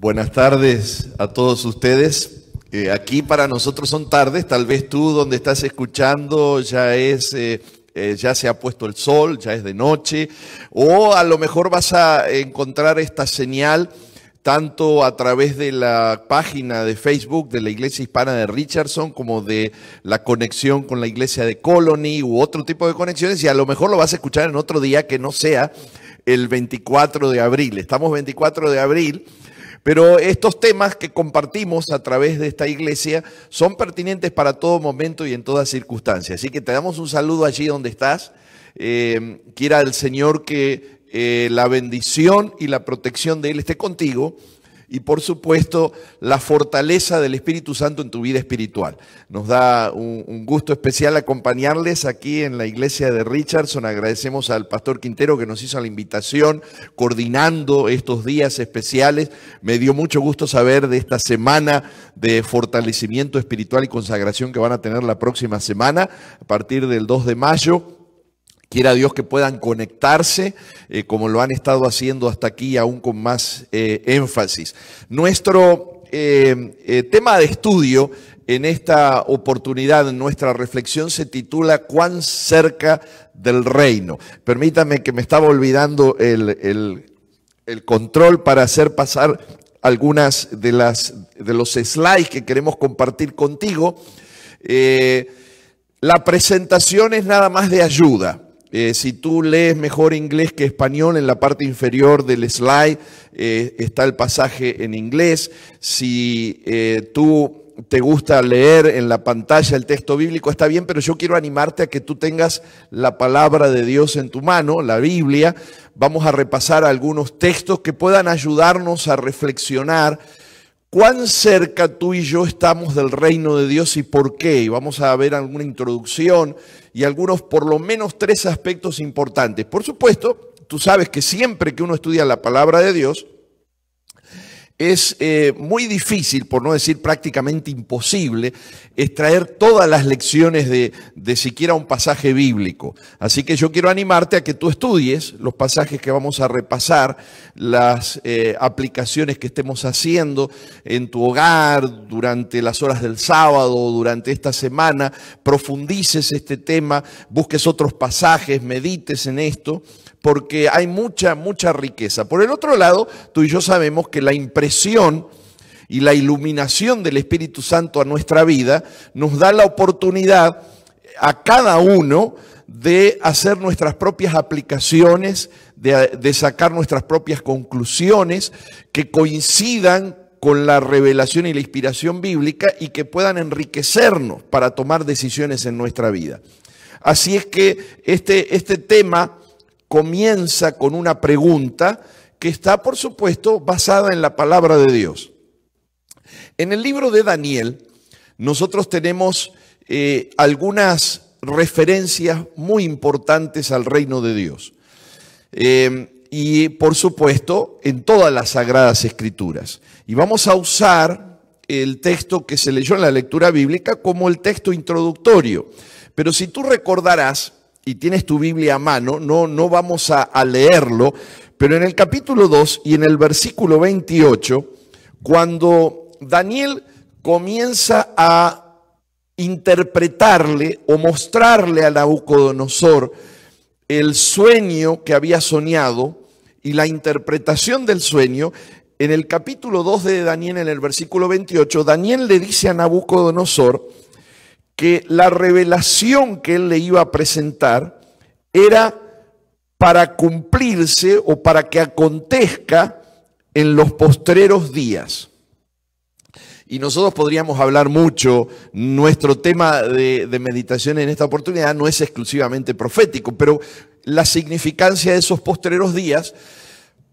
Buenas tardes a todos ustedes. Eh, aquí para nosotros son tardes, tal vez tú donde estás escuchando ya es... Eh, eh, ya se ha puesto el sol, ya es de noche, o a lo mejor vas a encontrar esta señal tanto a través de la página de Facebook de la Iglesia Hispana de Richardson como de la conexión con la Iglesia de Colony u otro tipo de conexiones y a lo mejor lo vas a escuchar en otro día que no sea el 24 de abril. Estamos 24 de abril pero estos temas que compartimos a través de esta iglesia son pertinentes para todo momento y en todas circunstancias. Así que te damos un saludo allí donde estás. Eh, quiera el Señor que eh, la bendición y la protección de Él esté contigo y por supuesto la fortaleza del Espíritu Santo en tu vida espiritual. Nos da un, gusto especial acompañarles aquí en la iglesia de Richardson. Agradecemos al pastor Quintero que nos hizo la invitación, coordinando estos días especiales. Me dio mucho gusto saber de esta semana de fortalecimiento espiritual y consagración que van a tener la próxima semana a partir del 2 de mayo Quiera Dios que puedan conectarse eh, como lo han estado haciendo hasta aquí, aún con más eh, énfasis. Nuestro eh, tema de estudio en esta oportunidad, en nuestra reflexión se titula ¿Cuán cerca del reino? Permítame que me estaba olvidando el, control para hacer pasar algunas de, las, de los slides que queremos compartir contigo. la presentación es nada más de ayuda. Eh, si tú lees mejor inglés que español, en la parte inferior del slide eh, está el pasaje en inglés. Si eh, tú te gusta leer en la pantalla el texto bíblico, está bien, pero yo quiero animarte a que tú tengas la palabra de Dios en tu mano, la Biblia. Vamos a repasar algunos textos que puedan ayudarnos a reflexionar cuán cerca tú y yo estamos del reino de Dios y por qué. Y vamos a ver alguna introducción y algunos, por lo menos, tres aspectos importantes. Por supuesto, tú sabes que siempre que uno estudia la palabra de Dios, es eh, muy difícil, por no decir prácticamente imposible, extraer todas las lecciones de, siquiera un pasaje bíblico. Así que yo quiero animarte a que tú estudies los pasajes que vamos a repasar, las eh, aplicaciones que estemos haciendo en tu hogar, durante las horas del sábado, durante esta semana, profundices este tema, busques otros pasajes, medites en esto porque hay mucha, mucha riqueza. Por el otro lado, tú y yo sabemos que la impresión y la iluminación del Espíritu Santo a nuestra vida nos da la oportunidad a cada uno de hacer nuestras propias aplicaciones, de, sacar nuestras propias conclusiones que coincidan con la revelación y la inspiración bíblica y que puedan enriquecernos para tomar decisiones en nuestra vida. Así es que este, este tema comienza con una pregunta que está, por supuesto, basada en la palabra de Dios. En el libro de Daniel, nosotros tenemos eh, algunas referencias muy importantes al reino de Dios. Em, y por supuesto, en todas las sagradas escrituras. Y vamos a usar el texto que se leyó en la lectura bíblica como el texto introductorio. Pero si tú recordarás, y tienes tu Biblia a mano, no, no vamos a, a leerlo, pero en el capítulo 2 y en el versículo 28, cuando Daniel comienza a interpretarle o mostrarle a Nabucodonosor el sueño que había soñado y la interpretación del sueño, en el capítulo 2 de Daniel, en el versículo 28, Daniel le dice a Nabucodonosor, que la revelación que él le iba a presentar era para cumplirse o para que acontezca en los postreros días. Y nosotros podríamos hablar mucho, nuestro tema de, meditación en esta oportunidad no es exclusivamente profético, pero la significancia de esos postreros días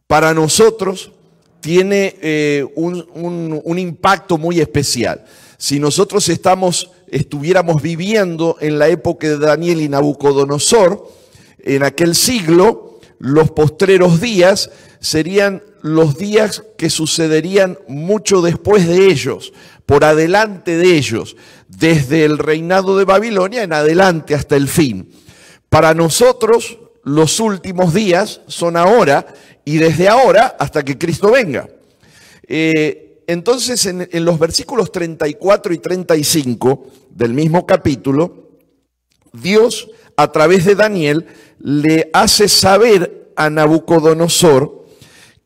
para nosotros tiene eh, un impacto muy especial. Si nosotros estamos estuviéramos viviendo en la época de Daniel y Nabucodonosor, en aquel siglo, los postreros días serían los días que sucederían mucho después de ellos, por adelante de ellos, desde el reinado de Babilonia en adelante hasta el fin. Para nosotros, los últimos días son ahora y desde ahora hasta que Cristo venga. Eh, entonces en, los versículos 34 y 35 del mismo capítulo, Dios a través de Daniel le hace saber a Nabucodonosor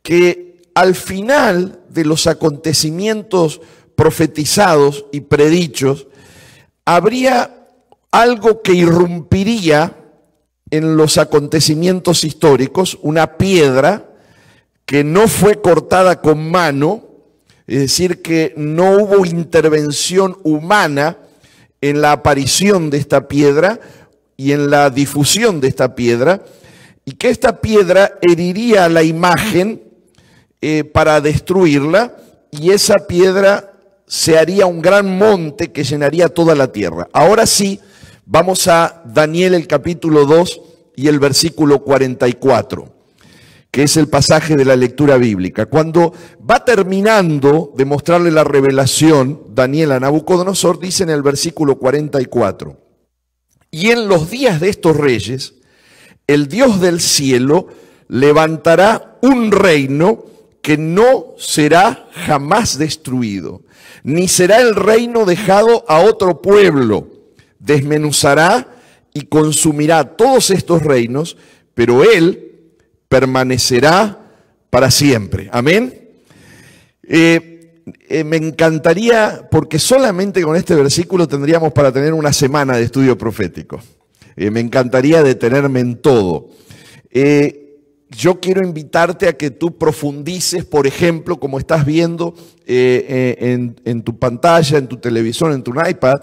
que al final de los acontecimientos profetizados y predichos, habría algo que irrumpiría en los acontecimientos históricos, una piedra que no fue cortada con mano, es decir, que no hubo intervención humana en la aparición de esta piedra y en la difusión de esta piedra, y que esta piedra heriría la imagen eh, para destruirla, y esa piedra se haría un gran monte que llenaría toda la tierra. Ahora sí, vamos a Daniel el capítulo 2 y el versículo 44 que es el pasaje de la lectura bíblica. Cuando va terminando de mostrarle la revelación, Daniel a Nabucodonosor dice en el versículo 44, y en los días de estos reyes, el Dios del cielo levantará un reino que no será jamás destruido, ni será el reino dejado a otro pueblo. Desmenuzará y consumirá todos estos reinos, pero él permanecerá para siempre. Amén. Eh, eh, me encantaría, porque solamente con este versículo tendríamos para tener una semana de estudio profético. Eh, me encantaría detenerme en todo. yo quiero invitarte a que tú profundices, por ejemplo, como estás viendo en, en tu pantalla, en tu televisor, en tu iPad,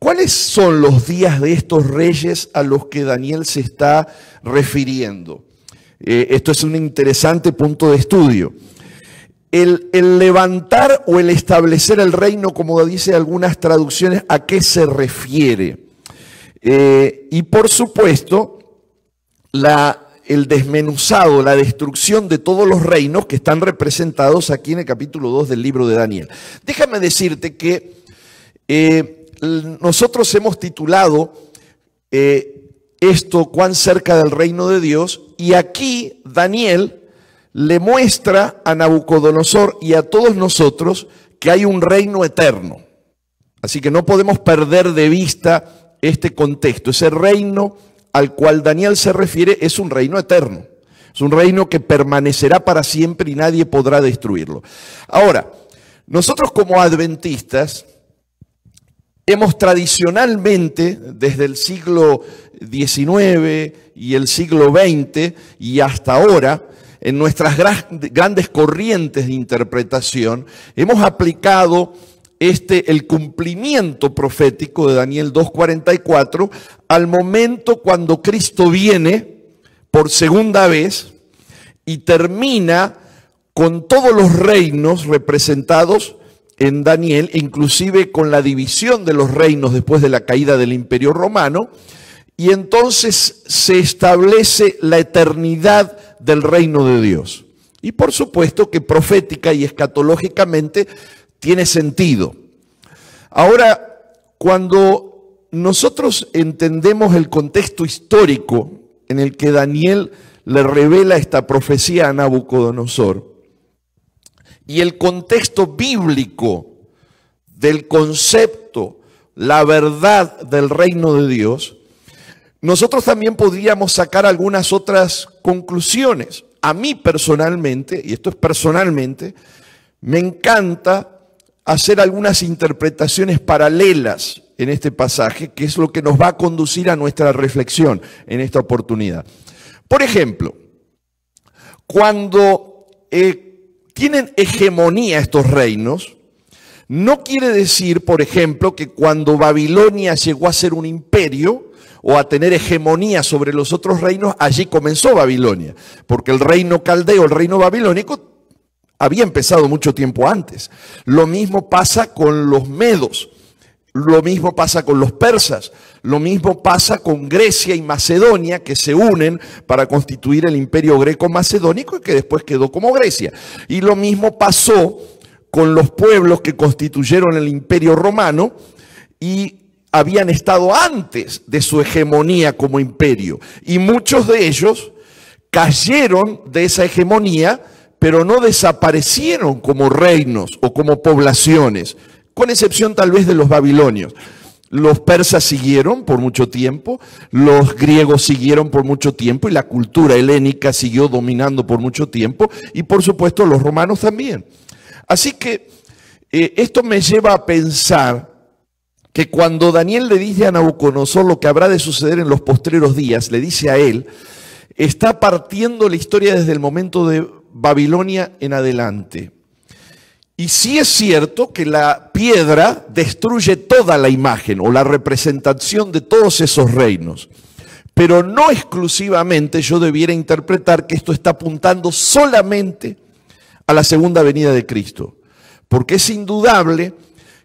¿Cuáles son los días de estos reyes a los que Daniel se está refiriendo? Eh, esto es un interesante punto de estudio. El, levantar o el establecer el reino, como dice algunas traducciones, ¿a qué se refiere? Eh, y por supuesto, el desmenuzado, la destrucción de todos los reinos que están representados aquí en el capítulo 2 del libro de Daniel. Déjame decirte que eh, nosotros hemos titulado esto cuán cerca del reino de Dios y aquí Daniel le muestra a Nabucodonosor y a todos nosotros que hay un reino eterno. Así que no podemos perder de vista este contexto. Ese reino al cual Daniel se refiere es un reino eterno. Es un reino que permanecerá para siempre y nadie podrá destruirlo. Ahora, nosotros como adventistas Hemos tradicionalmente, desde el siglo XIX y el siglo XX y hasta ahora, en nuestras grandes corrientes de interpretación, hemos aplicado este, el cumplimiento profético de Daniel 2.44 al momento cuando Cristo viene por segunda vez y termina con todos los reinos representados en Daniel, inclusive con la división de los reinos después de la caída del imperio romano, y entonces se establece la eternidad del reino de Dios. Y por supuesto que profética y escatológicamente tiene sentido. Ahora, cuando nosotros entendemos el contexto histórico en el que Daniel le revela esta profecía a Nabucodonosor, y el contexto bíblico del concepto, la verdad del reino de Dios, nosotros también podríamos sacar algunas otras conclusiones. A mí personalmente, y esto es personalmente, me encanta hacer algunas interpretaciones paralelas en este pasaje, que es lo que nos va a conducir a nuestra reflexión en esta oportunidad. Por ejemplo, cuando he eh, tienen hegemonía estos reinos, no quiere decir, por ejemplo, que cuando Babilonia llegó a ser un imperio o a tener hegemonía sobre los otros reinos, allí comenzó Babilonia, porque el reino caldeo, el reino babilónico, había empezado mucho tiempo antes. Lo mismo pasa con los medos. Lo mismo pasa con los persas, lo mismo pasa con Grecia y Macedonia que se unen para constituir el imperio greco-macedónico que después quedó como Grecia. Y lo mismo pasó con los pueblos que constituyeron el imperio romano y habían estado antes de su hegemonía como imperio. Y muchos de ellos cayeron de esa hegemonía, pero no desaparecieron como reinos o como poblaciones con excepción tal vez de los babilonios. Los persas siguieron por mucho tiempo, los griegos siguieron por mucho tiempo y la cultura helénica siguió dominando por mucho tiempo y por supuesto los romanos también. Así que eh, esto me lleva a pensar que cuando Daniel le dice a Nabucodonosor lo que habrá de suceder en los postreros días, le dice a él, está partiendo la historia desde el momento de Babilonia en adelante. Y sí es cierto que la piedra destruye toda la imagen o la representación de todos esos reinos. Pero no exclusivamente yo debiera interpretar que esto está apuntando solamente a la segunda venida de Cristo. Porque es indudable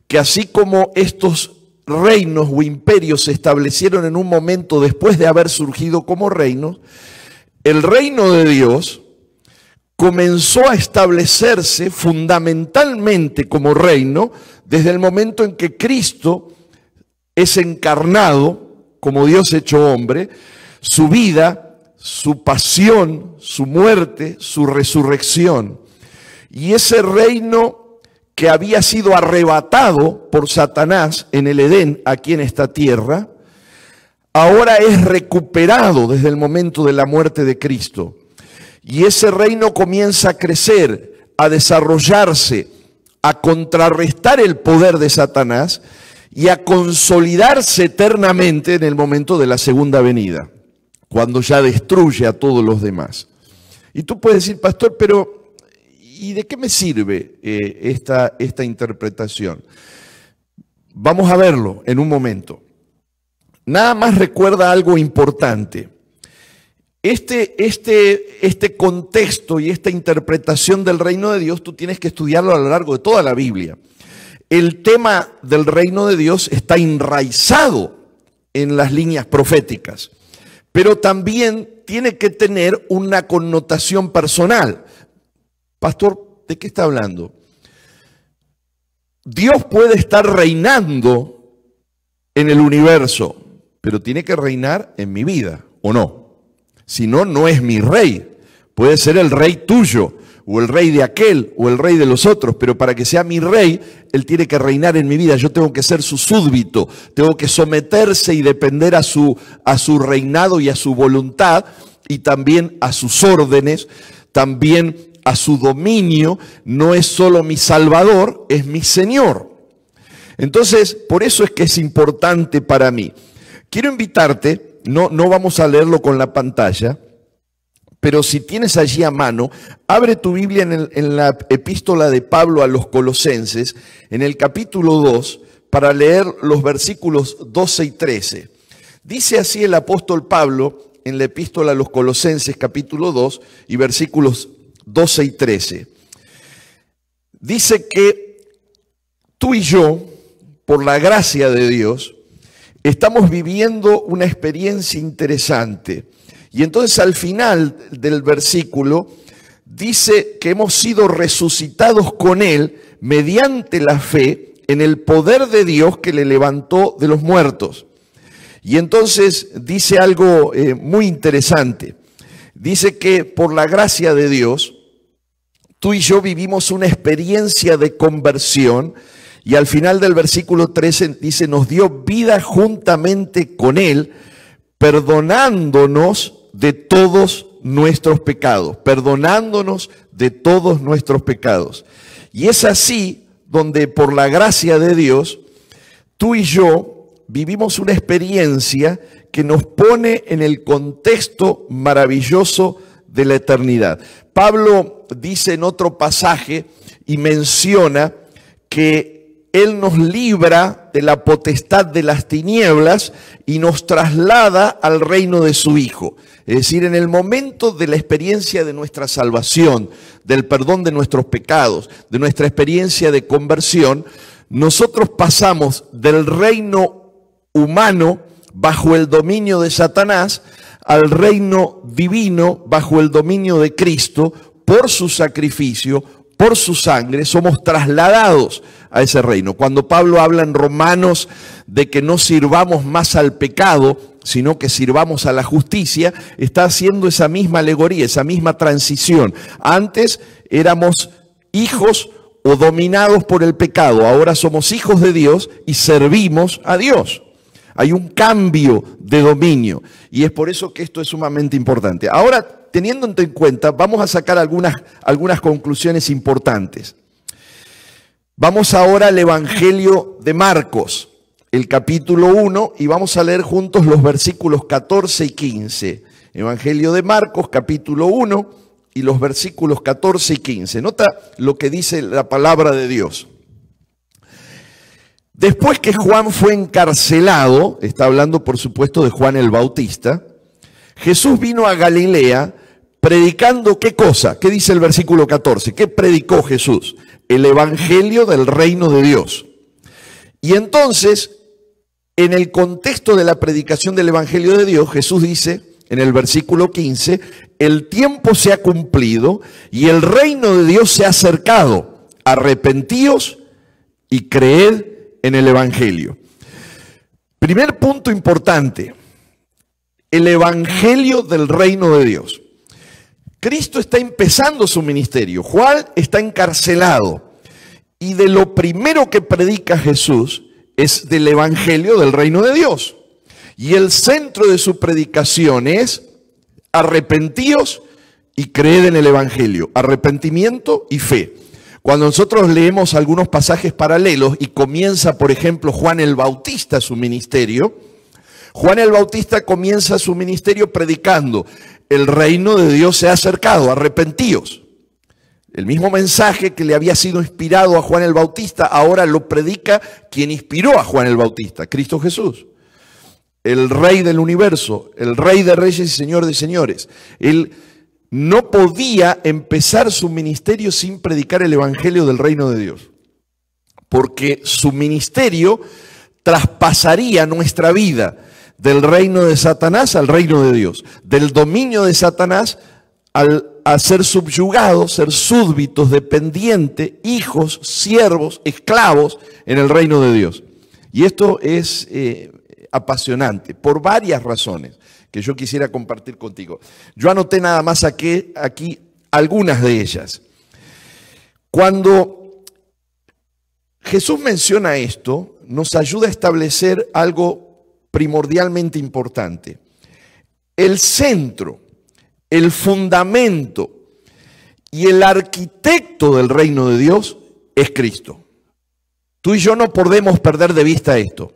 que así como estos reinos o imperios se establecieron en un momento después de haber surgido como reinos, el reino de Dios comenzó a establecerse fundamentalmente como reino desde el momento en que Cristo es encarnado como Dios hecho hombre, su vida, su pasión, su muerte, su resurrección. Y ese reino que había sido arrebatado por Satanás en el Edén, aquí en esta tierra, ahora es recuperado desde el momento de la muerte de Cristo. Y ese reino comienza a crecer, a desarrollarse, a contrarrestar el poder de Satanás y a consolidarse eternamente en el momento de la segunda venida, cuando ya destruye a todos los demás. Y tú puedes decir, pastor, pero ¿y de qué me sirve eh, esta, esta interpretación? Vamos a verlo en un momento. Nada más recuerda algo importante. Este, este, este contexto y esta interpretación del reino de Dios tú tienes que estudiarlo a lo largo de toda la Biblia. El tema del reino de Dios está enraizado en las líneas proféticas, pero también tiene que tener una connotación personal. Pastor, ¿de qué está hablando? Dios puede estar reinando en el universo, pero tiene que reinar en mi vida, ¿o no? Si no, no es mi rey. Puede ser el rey tuyo, o el rey de aquel, o el rey de los otros, pero para que sea mi rey, él tiene que reinar en mi vida. Yo tengo que ser su súbdito, tengo que someterse y depender a su, a su reinado y a su voluntad, y también a sus órdenes, también a su dominio. No es solo mi salvador, es mi Señor. Entonces, por eso es que es importante para mí. Quiero invitarte no, vamos a leerlo con la pantalla, pero si tienes allí a mano, abre tu Biblia en, en, la epístola de Pablo a los Colosenses, en el capítulo 2, para leer los versículos 12 y 13. Dice así el apóstol Pablo en la epístola a los Colosenses, capítulo 2, y versículos 12 y 13. Dice que tú y yo, por la gracia de Dios, estamos viviendo una experiencia interesante. Y entonces al final del versículo dice que hemos sido resucitados con Él mediante la fe en el poder de Dios que le levantó de los muertos. Y entonces dice algo eh, muy interesante. Dice que por la gracia de Dios, tú y yo vivimos una experiencia de conversión y al final del versículo 13 dice, nos dio vida juntamente con Él, perdonándonos de todos nuestros pecados, perdonándonos de todos nuestros pecados. Y es así donde por la gracia de Dios, tú y yo vivimos una experiencia que nos pone en el contexto maravilloso de la eternidad. Pablo dice en otro pasaje y menciona que él nos libra de la potestad de las tinieblas y nos traslada al reino de su Hijo. Es decir, en el momento de la experiencia de nuestra salvación, del perdón de nuestros pecados, de nuestra experiencia de conversión, nosotros pasamos del reino humano bajo el dominio de Satanás al reino divino bajo el dominio de Cristo por su sacrificio, por su sangre, somos trasladados a ese reino. Cuando Pablo habla en Romanos de que no sirvamos más al pecado, sino que sirvamos a la justicia, está haciendo esa misma alegoría, esa misma transición. Antes éramos hijos o dominados por el pecado, ahora somos hijos de Dios y servimos a Dios. Hay un cambio de dominio y es por eso que esto es sumamente importante. Ahora, teniendo en cuenta, vamos a sacar algunas, algunas conclusiones importantes. Vamos ahora al Evangelio de Marcos, el capítulo 1, y vamos a leer juntos los versículos 14 y 15. Evangelio de Marcos, capítulo 1, y los versículos 14 y 15. Nota lo que dice la palabra de Dios. Después que Juan fue encarcelado, está hablando por supuesto de Juan el Bautista, Jesús vino a Galilea predicando qué cosa, qué dice el versículo 14, qué predicó Jesús el Evangelio del reino de Dios. Y entonces, en el contexto de la predicación del Evangelio de Dios, Jesús dice en el versículo 15, el tiempo se ha cumplido y el reino de Dios se ha acercado. Arrepentíos y creed en el Evangelio. Primer punto importante, el Evangelio del reino de Dios. Cristo está empezando su ministerio, Juan está encarcelado. Y de lo primero que predica Jesús es del Evangelio del reino de Dios. Y el centro de su predicación es arrepentíos y creed en el Evangelio, arrepentimiento y fe. Cuando nosotros leemos algunos pasajes paralelos y comienza, por ejemplo, Juan el Bautista su ministerio, Juan el Bautista comienza su ministerio predicando, el reino de Dios se ha acercado, arrepentíos. El mismo mensaje que le había sido inspirado a Juan el Bautista, ahora lo predica quien inspiró a Juan el Bautista, Cristo Jesús, el rey del universo, el rey de reyes y señor de señores. Él no podía empezar su ministerio sin predicar el evangelio del reino de Dios, porque su ministerio traspasaría nuestra vida del reino de Satanás al reino de Dios, del dominio de Satanás al, a ser subyugados, ser súbditos, dependientes, hijos, siervos, esclavos en el reino de Dios. Y esto es eh, apasionante por varias razones que yo quisiera compartir contigo. Yo anoté nada más aquí, aquí algunas de ellas. Cuando Jesús menciona esto, nos ayuda a establecer algo primordialmente importante. El centro, el fundamento y el arquitecto del reino de Dios es Cristo. Tú y yo no podemos perder de vista esto.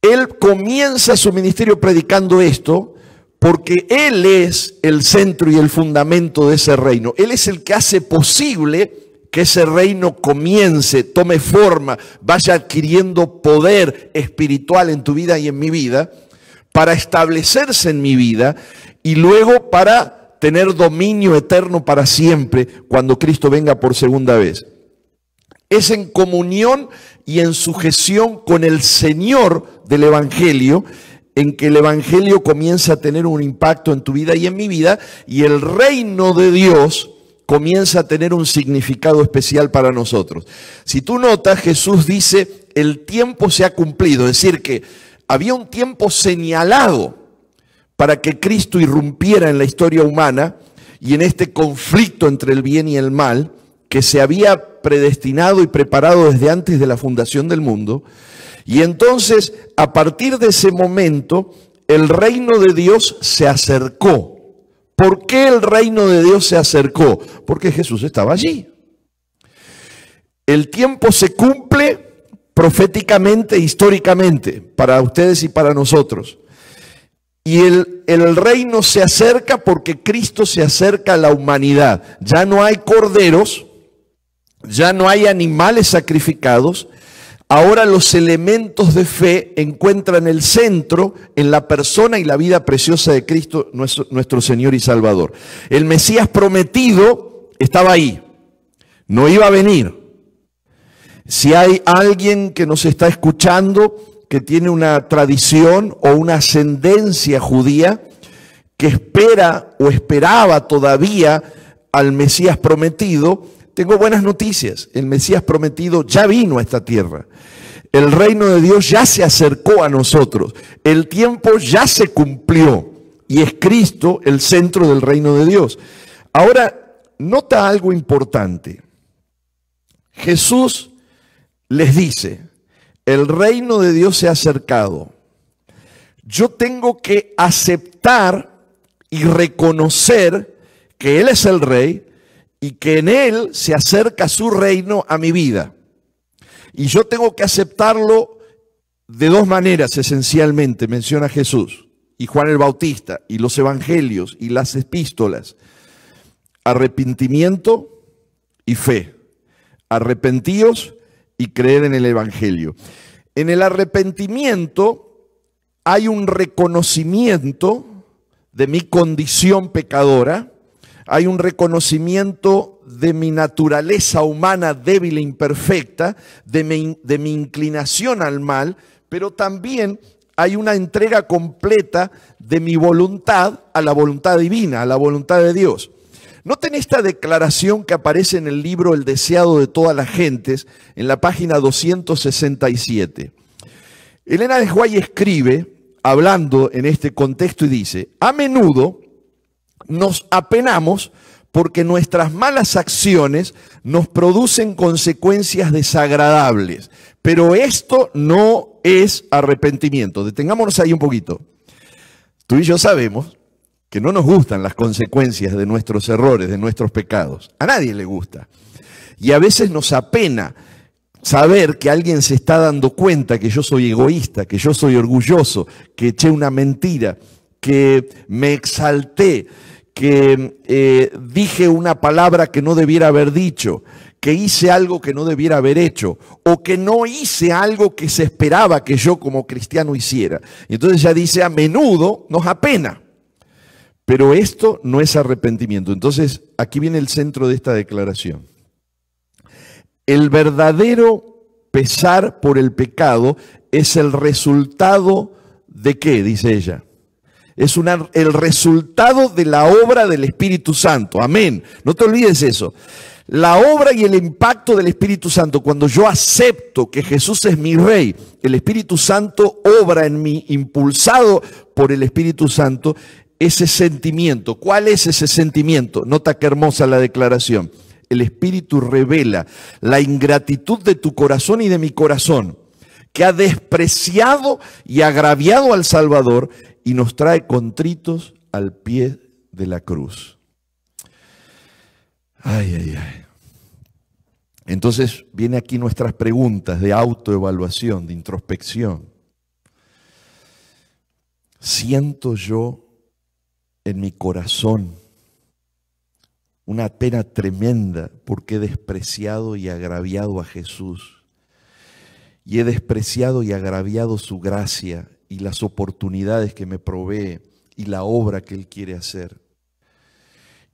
Él comienza su ministerio predicando esto porque Él es el centro y el fundamento de ese reino. Él es el que hace posible que ese reino comience, tome forma, vaya adquiriendo poder espiritual en tu vida y en mi vida, para establecerse en mi vida y luego para tener dominio eterno para siempre cuando Cristo venga por segunda vez. Es en comunión y en sujeción con el Señor del Evangelio en que el Evangelio comienza a tener un impacto en tu vida y en mi vida y el reino de Dios comienza a tener un significado especial para nosotros. Si tú notas, Jesús dice, el tiempo se ha cumplido, es decir, que había un tiempo señalado para que Cristo irrumpiera en la historia humana y en este conflicto entre el bien y el mal que se había predestinado y preparado desde antes de la fundación del mundo. Y entonces, a partir de ese momento, el reino de Dios se acercó ¿Por qué el reino de Dios se acercó? Porque Jesús estaba allí. El tiempo se cumple proféticamente, históricamente, para ustedes y para nosotros. Y el, el, reino se acerca porque Cristo se acerca a la humanidad. Ya no hay corderos, ya no hay animales sacrificados, Ahora los elementos de fe encuentran el centro en la persona y la vida preciosa de Cristo, nuestro, Señor y Salvador. El Mesías prometido estaba ahí, no iba a venir. Si hay alguien que nos está escuchando que tiene una tradición o una ascendencia judía, que espera o esperaba todavía al Mesías prometido, tengo buenas noticias. El Mesías prometido ya vino a esta tierra. El reino de Dios ya se acercó a nosotros. El tiempo ya se cumplió. Y es Cristo el centro del reino de Dios. Ahora, nota algo importante. Jesús les dice, el reino de Dios se ha acercado. Yo tengo que aceptar y reconocer que Él es el rey, y que en Él se acerca su reino a mi vida. Y yo tengo que aceptarlo de dos maneras esencialmente, menciona Jesús, y Juan el Bautista, y los evangelios, y las epístolas. Arrepentimiento y fe. Arrepentíos y creer en el Evangelio. En el arrepentimiento hay un reconocimiento de mi condición pecadora, hay un reconocimiento de mi naturaleza humana débil e imperfecta, de mi, inclinación al mal, pero también hay una entrega completa de mi voluntad a la voluntad divina, a la voluntad de Dios. Noten esta declaración que aparece en el libro El deseado de todas las gentes, en la página 267. Elena de Huay escribe, hablando en este contexto, y dice, a menudo nos apenamos porque nuestras malas acciones nos producen consecuencias desagradables. Pero esto no es arrepentimiento. Detengámonos ahí un poquito. Tú y yo sabemos que no nos gustan las consecuencias de nuestros errores, de nuestros pecados. A nadie le gusta. Y a veces nos apena saber que alguien se está dando cuenta que yo soy egoísta, que yo soy orgulloso, que eché una mentira, que me exalté que eh, dije una palabra que no debiera haber dicho, que hice algo que no debiera haber hecho, o que no hice algo que se esperaba que yo como cristiano hiciera. Y entonces ya dice, a menudo nos apena, pero esto no es arrepentimiento. Entonces aquí viene el centro de esta declaración. El verdadero pesar por el pecado es el resultado de qué, dice ella es el resultado de la obra del Espíritu Santo. Amén. No te olvides eso. La obra y el impacto del Espíritu Santo, cuando yo acepto que Jesús es mi Rey, el Espíritu Santo obra en mí, impulsado por el Espíritu Santo, ese sentimiento. ¿Cuál es ese sentimiento? Nota qué hermosa la declaración. El Espíritu revela la ingratitud de tu corazón y de mi corazón, que ha despreciado y agraviado al Salvador y nos trae contritos al pie de la cruz. Ay, ay, ay. Entonces viene aquí nuestras preguntas de autoevaluación, de introspección. ¿Siento yo en mi corazón una pena tremenda porque he despreciado y agraviado a Jesús? Y he despreciado y agraviado su gracia y las oportunidades que me provee y la obra que Él quiere hacer.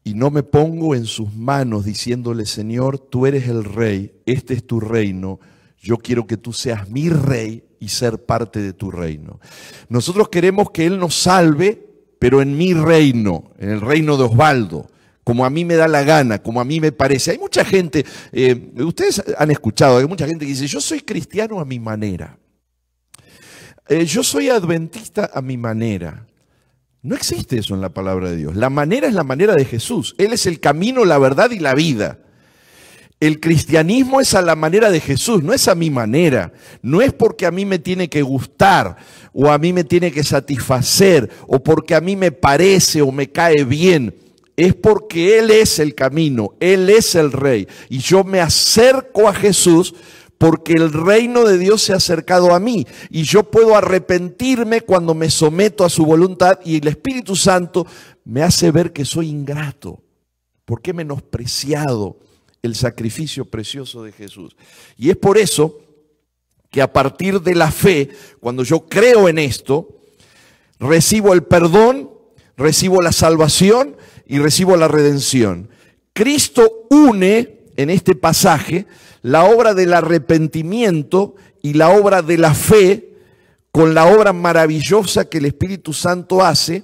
Y no me pongo en sus manos diciéndole, Señor, tú eres el rey, este es tu reino, yo quiero que tú seas mi rey y ser parte de tu reino. Nosotros queremos que Él nos salve, pero en mi reino, en el reino de Osvaldo, como a mí me da la gana, como a mí me parece. Hay mucha gente, eh, ustedes han escuchado, hay mucha gente que dice, yo soy cristiano a mi manera. Eh, yo soy adventista a mi manera. No existe eso en la palabra de Dios. La manera es la manera de Jesús. Él es el camino, la verdad y la vida. El cristianismo es a la manera de Jesús, no es a mi manera. No es porque a mí me tiene que gustar o a mí me tiene que satisfacer o porque a mí me parece o me cae bien. Es porque Él es el camino, Él es el rey. Y yo me acerco a Jesús porque el reino de Dios se ha acercado a mí y yo puedo arrepentirme cuando me someto a su voluntad y el Espíritu Santo me hace ver que soy ingrato, porque he menospreciado el sacrificio precioso de Jesús. Y es por eso que a partir de la fe, cuando yo creo en esto, recibo el perdón, recibo la salvación y recibo la redención. Cristo une en este pasaje la obra del arrepentimiento y la obra de la fe con la obra maravillosa que el Espíritu Santo hace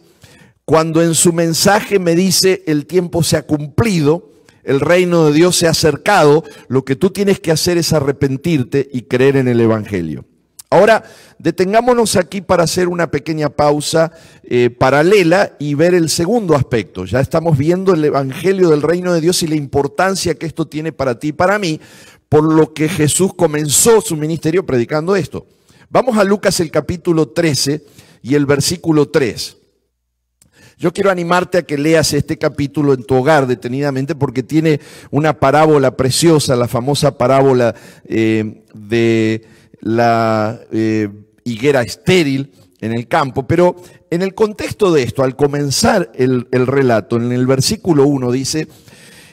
cuando en su mensaje me dice el tiempo se ha cumplido, el reino de Dios se ha acercado, lo que tú tienes que hacer es arrepentirte y creer en el Evangelio. Ahora, detengámonos aquí para hacer una pequeña pausa eh, paralela y ver el segundo aspecto. Ya estamos viendo el Evangelio del Reino de Dios y la importancia que esto tiene para ti y para mí, por lo que Jesús comenzó su ministerio predicando esto. Vamos a Lucas el capítulo 13 y el versículo 3. Yo quiero animarte a que leas este capítulo en tu hogar detenidamente porque tiene una parábola preciosa, la famosa parábola eh, de la eh, higuera estéril en el campo, pero en el contexto de esto, al comenzar el, relato, en el versículo 1 dice,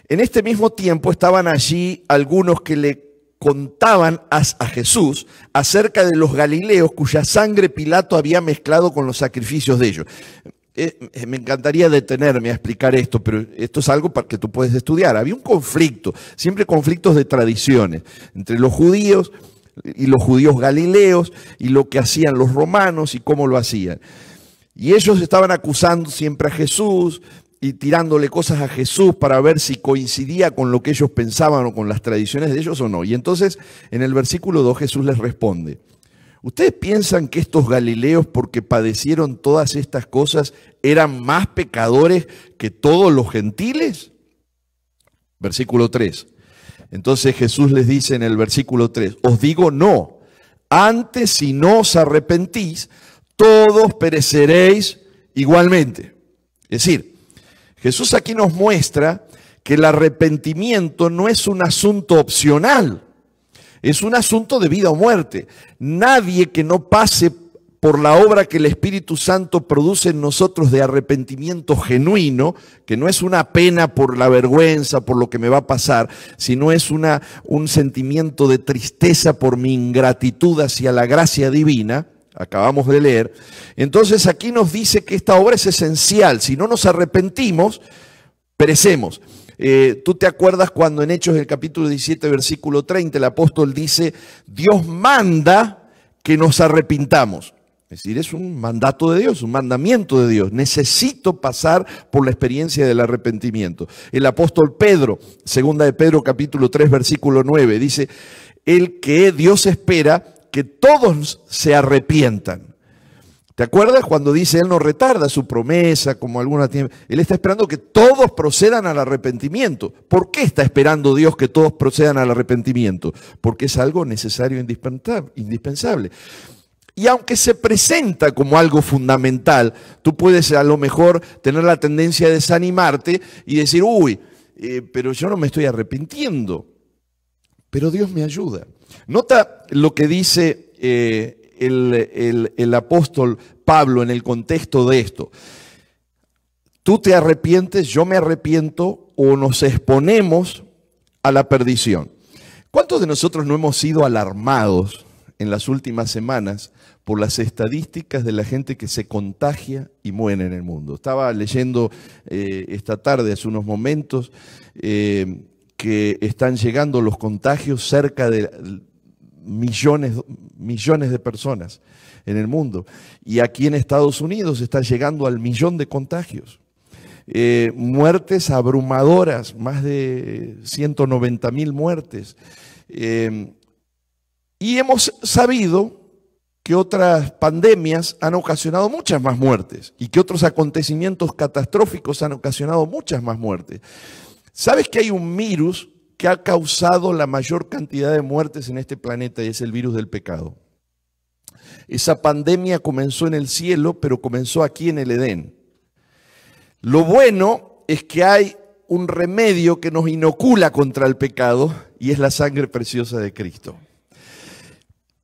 en este mismo tiempo estaban allí algunos que le contaban a, Jesús acerca de los galileos cuya sangre Pilato había mezclado con los sacrificios de ellos. Eh, eh, me encantaría detenerme a explicar esto, pero esto es algo para que tú puedes estudiar. Había un conflicto, siempre conflictos de tradiciones entre los judíos y los judíos galileos y lo que hacían los romanos y cómo lo hacían. Y ellos estaban acusando siempre a Jesús y tirándole cosas a Jesús para ver si coincidía con lo que ellos pensaban o con las tradiciones de ellos o no. Y entonces en el versículo 2 Jesús les responde, ¿ustedes piensan que estos Galileos, porque padecieron todas estas cosas, eran más pecadores que todos los gentiles? Versículo 3. Entonces Jesús les dice en el versículo 3, os digo no, antes si no os arrepentís, todos pereceréis igualmente. Es decir, Jesús aquí nos muestra que el arrepentimiento no es un asunto opcional, es un asunto de vida o muerte. Nadie que no pase por la obra que el Espíritu Santo produce en nosotros de arrepentimiento genuino, que no es una pena por la vergüenza, por lo que me va a pasar, sino es una, un sentimiento de tristeza por mi ingratitud hacia la gracia divina, acabamos de leer. Entonces aquí nos dice que esta obra es esencial, si no nos arrepentimos, perecemos. Eh, Tú te acuerdas cuando en Hechos del capítulo 17, versículo 30, el apóstol dice, Dios manda que nos arrepintamos. Es decir, es un mandato de Dios, un mandamiento de Dios. Necesito pasar por la experiencia del arrepentimiento. El apóstol Pedro, segunda de Pedro capítulo 3 versículo 9, dice, el que Dios espera que todos se arrepientan. ¿Te acuerdas cuando dice, Él no retarda su promesa como alguna tiene? Él está esperando que todos procedan al arrepentimiento. ¿Por qué está esperando Dios que todos procedan al arrepentimiento? Porque es algo necesario e indispensable. Y aunque se presenta como algo fundamental, tú puedes a lo mejor tener la tendencia de desanimarte y decir, uy, eh, pero yo no me estoy arrepintiendo. Pero Dios me ayuda. Nota lo que dice eh, el, el apóstol Pablo en el contexto de esto. Tú te arrepientes, yo me arrepiento o nos exponemos a la perdición. ¿Cuántos de nosotros no hemos sido alarmados en las últimas semanas por las estadísticas de la gente que se contagia y muere en el mundo. Estaba leyendo eh, esta tarde, hace unos momentos, eh, que están llegando los contagios cerca de millones, millones de personas en el mundo. Y aquí en Estados Unidos están llegando al millón de contagios. Eh, muertes abrumadoras, más de 190 mil muertes. Y hemos sabido que otras pandemias han ocasionado muchas más muertes y que otros acontecimientos catastróficos han ocasionado muchas más muertes. ¿Sabes que hay un virus que ha causado la mayor cantidad de muertes en este planeta y es el virus del pecado? Esa pandemia comenzó en el cielo, pero comenzó aquí en el Edén. Lo bueno es que hay un remedio que nos inocula contra el pecado y es la sangre preciosa de Cristo.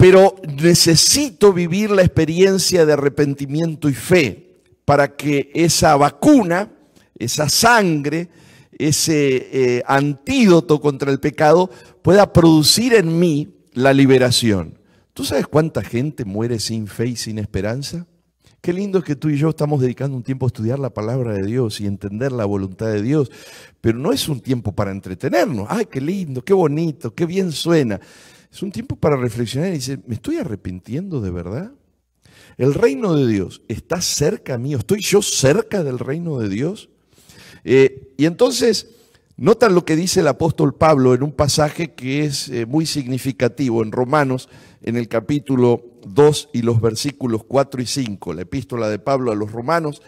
Pero necesito vivir la experiencia de arrepentimiento y fe para que esa vacuna, esa sangre, ese eh, antídoto contra el pecado pueda producir en mí la liberación. ¿Tú sabes cuánta gente muere sin fe y sin esperanza? Qué lindo es que tú y yo estamos dedicando un tiempo a estudiar la palabra de Dios y entender la voluntad de Dios, pero no es un tiempo para entretenernos. Ay, qué lindo, qué bonito, qué bien suena. Es un tiempo para reflexionar y decir, ¿me estoy arrepintiendo de verdad? El reino de Dios está cerca mío, estoy yo cerca del reino de Dios. Eh, y entonces, notan lo que dice el apóstol Pablo en un pasaje que es eh, muy significativo en Romanos, en el capítulo 2 y los versículos 4 y 5, la epístola de Pablo a los Romanos,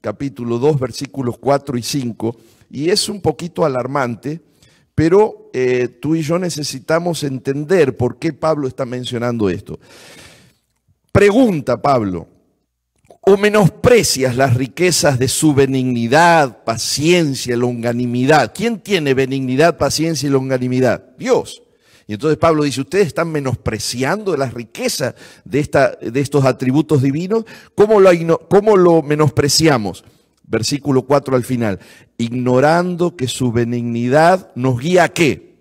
capítulo 2, versículos 4 y 5, y es un poquito alarmante pero eh, tú y yo necesitamos entender por qué Pablo está mencionando esto. Pregunta Pablo, ¿o menosprecias las riquezas de su benignidad, paciencia, longanimidad? ¿Quién tiene benignidad, paciencia y longanimidad? Dios. Y entonces Pablo dice, ustedes están menospreciando las riquezas de, de estos atributos divinos, ¿cómo lo, cómo lo menospreciamos? versículo 4 al final, ignorando que su benignidad nos guía a qué?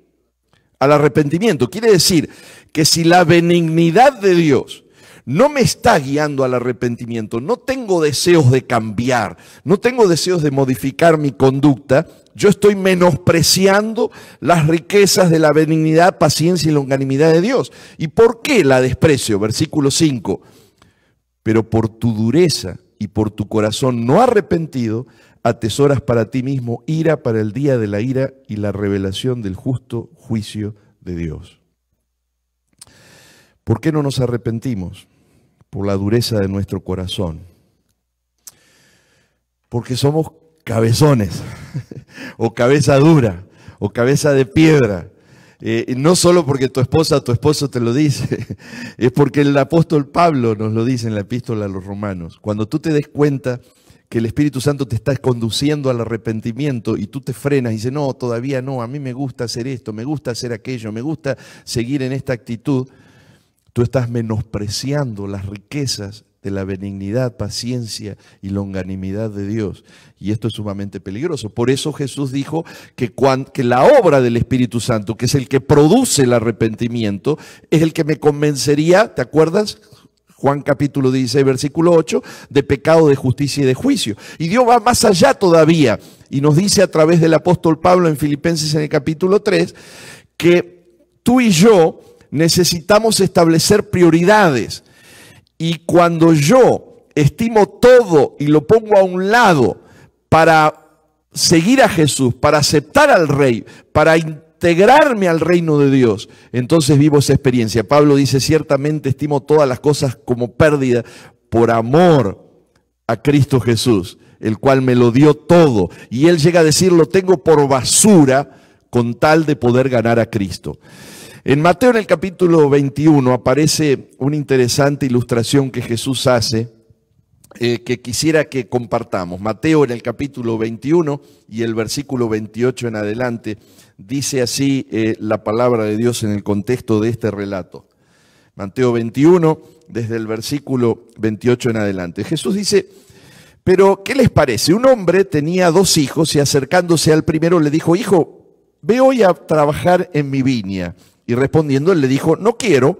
Al arrepentimiento. Quiere decir que si la benignidad de Dios no me está guiando al arrepentimiento, no tengo deseos de cambiar, no tengo deseos de modificar mi conducta, yo estoy menospreciando las riquezas de la benignidad, paciencia y longanimidad de Dios. ¿Y por qué la desprecio? Versículo 5. Pero por tu dureza y por tu corazón no arrepentido, atesoras para ti mismo ira para el día de la ira y la revelación del justo juicio de Dios. ¿Por qué no nos arrepentimos? Por la dureza de nuestro corazón. Porque somos cabezones, o cabeza dura, o cabeza de piedra, eh, no solo porque tu esposa, tu esposo te lo dice, es porque el apóstol Pablo nos lo dice en la epístola a los romanos. Cuando tú te des cuenta que el Espíritu Santo te está conduciendo al arrepentimiento y tú te frenas y dices, no, todavía no, a mí me gusta hacer esto, me gusta hacer aquello, me gusta seguir en esta actitud, tú estás menospreciando las riquezas de la benignidad, paciencia y longanimidad de Dios. Y esto es sumamente peligroso. Por eso Jesús dijo que, la obra del Espíritu Santo, que es el que produce el arrepentimiento, es el que me convencería, ¿te acuerdas? Juan capítulo 16, versículo 8, de pecado, de justicia y de juicio. Y Dios va más allá todavía y nos dice a través del apóstol Pablo en Filipenses en el capítulo 3 que tú y yo necesitamos establecer prioridades. Y cuando yo estimo todo y lo pongo a un lado para seguir a Jesús, para aceptar al Rey, para integrarme al reino de Dios, entonces vivo esa experiencia. Pablo dice, ciertamente estimo todas las cosas como pérdida por amor a Cristo Jesús, el cual me lo dio todo. Y él llega a decir, lo tengo por basura con tal de poder ganar a Cristo. En Mateo en el capítulo 21 aparece una interesante ilustración que Jesús hace eh, que quisiera que compartamos. Mateo en el capítulo 21 y el versículo 28 en adelante dice así eh, la palabra de Dios en el contexto de este relato. Mateo 21 desde el versículo 28 en adelante. Jesús dice, pero ¿qué les parece? Un hombre tenía dos hijos y acercándose al primero le dijo, hijo, ve hoy a trabajar en mi viña. Y respondiendo él le dijo, no quiero,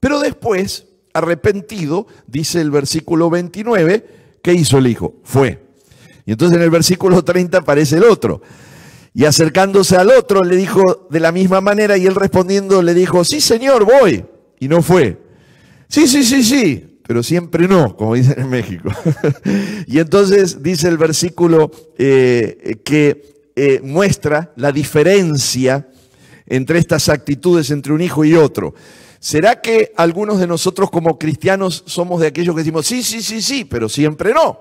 pero después, arrepentido, dice el versículo 29, ¿qué hizo el hijo? Fue. Y entonces en el versículo 30 aparece el otro. Y acercándose al otro le dijo de la misma manera y él respondiendo le dijo, sí señor, voy. Y no fue. Sí, sí, sí, sí, pero siempre no, como dicen en México. y entonces dice el versículo eh, que eh, muestra la diferencia entre estas actitudes entre un hijo y otro. ¿Será que algunos de nosotros como cristianos somos de aquellos que decimos, sí, sí, sí, sí, pero siempre no?